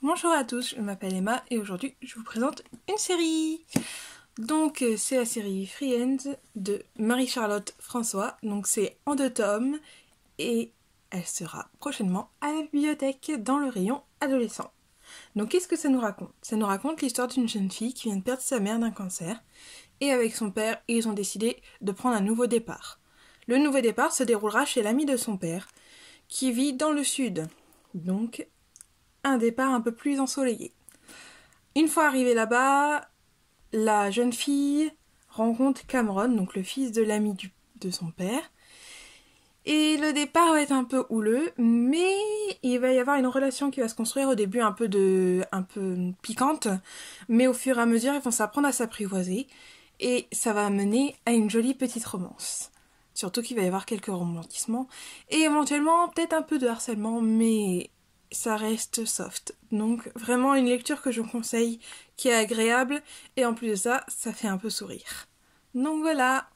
Bonjour à tous, je m'appelle Emma et aujourd'hui je vous présente une série. Donc euh, c'est la série Free Friends de Marie-Charlotte François. Donc c'est en deux tomes et elle sera prochainement à la bibliothèque dans le rayon adolescent. Donc qu'est-ce que ça nous raconte Ça nous raconte l'histoire d'une jeune fille qui vient de perdre sa mère d'un cancer et avec son père ils ont décidé de prendre un nouveau départ. Le nouveau départ se déroulera chez l'ami de son père qui vit dans le sud. Donc un départ un peu plus ensoleillé. Une fois arrivée là-bas, la jeune fille rencontre Cameron, donc le fils de l'ami de son père. Et le départ va être un peu houleux, mais il va y avoir une relation qui va se construire au début un peu de, un peu piquante, mais au fur et à mesure ils vont s'apprendre à s'apprivoiser et ça va mener à une jolie petite romance. Surtout qu'il va y avoir quelques romantissements et éventuellement peut-être un peu de harcèlement, mais ça reste soft. Donc vraiment une lecture que je vous conseille, qui est agréable, et en plus de ça, ça fait un peu sourire. Donc voilà,